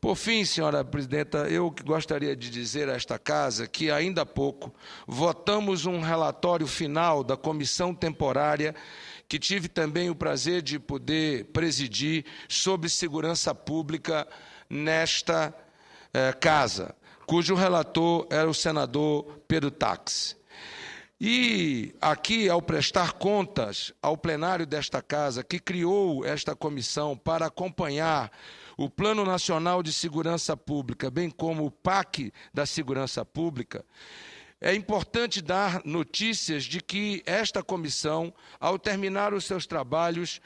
Por fim, senhora presidenta, eu gostaria de dizer a esta casa que ainda há pouco votamos um relatório final da comissão temporária que tive também o prazer de poder presidir sobre segurança pública nesta eh, casa, cujo relator era o senador Pedro Tax. E aqui, ao prestar contas ao plenário desta casa, que criou esta comissão para acompanhar o Plano Nacional de Segurança Pública, bem como o PAC da Segurança Pública, é importante dar notícias de que esta comissão, ao terminar os seus trabalhos,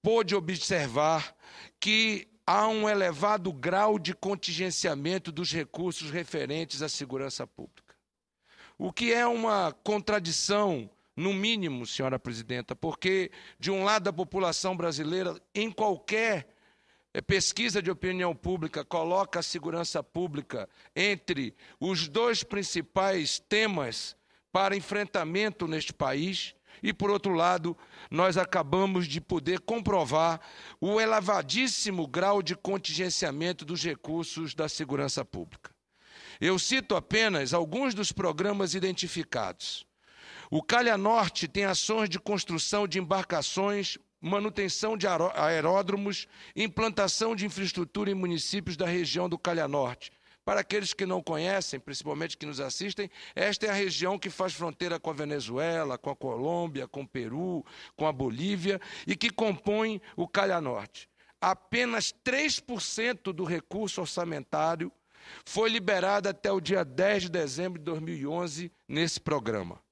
pôde observar que há um elevado grau de contingenciamento dos recursos referentes à segurança pública. O que é uma contradição, no mínimo, senhora presidenta, porque, de um lado, a população brasileira, em qualquer eh, pesquisa de opinião pública, coloca a segurança pública entre os dois principais temas para enfrentamento neste país. E, por outro lado, nós acabamos de poder comprovar o elevadíssimo grau de contingenciamento dos recursos da segurança pública. Eu cito apenas alguns dos programas identificados. O Calha Norte tem ações de construção de embarcações, manutenção de aeródromos, implantação de infraestrutura em municípios da região do Calha Norte. Para aqueles que não conhecem, principalmente que nos assistem, esta é a região que faz fronteira com a Venezuela, com a Colômbia, com o Peru, com a Bolívia e que compõe o Calha Norte. Apenas 3% do recurso orçamentário foi liberada até o dia 10 de dezembro de 2011 nesse programa.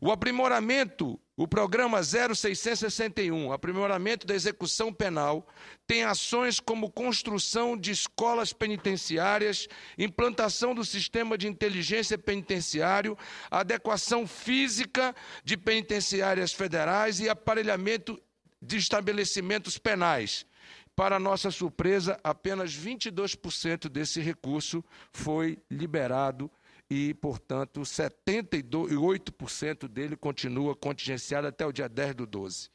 O aprimoramento, o programa 0661, aprimoramento da execução penal, tem ações como construção de escolas penitenciárias, implantação do sistema de inteligência penitenciário, adequação física de penitenciárias federais e aparelhamento de estabelecimentos penais, para nossa surpresa, apenas 22% desse recurso foi liberado e, portanto, 78% dele continua contingenciado até o dia 10 do 12.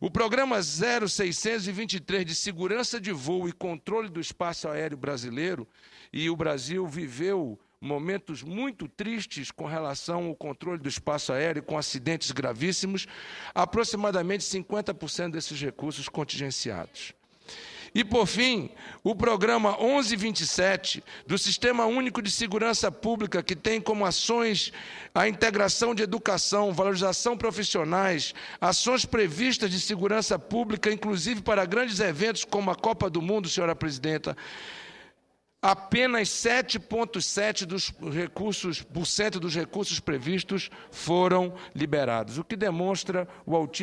O programa 0623 de segurança de voo e controle do espaço aéreo brasileiro, e o Brasil viveu momentos muito tristes com relação ao controle do espaço aéreo, com acidentes gravíssimos, aproximadamente 50% desses recursos contingenciados. E, por fim, o programa 1127 do Sistema Único de Segurança Pública, que tem como ações a integração de educação, valorização profissionais, ações previstas de segurança pública, inclusive para grandes eventos como a Copa do Mundo, senhora presidenta apenas 7,7% dos recursos, por cento dos recursos previstos foram liberados, o que demonstra o altíssimo.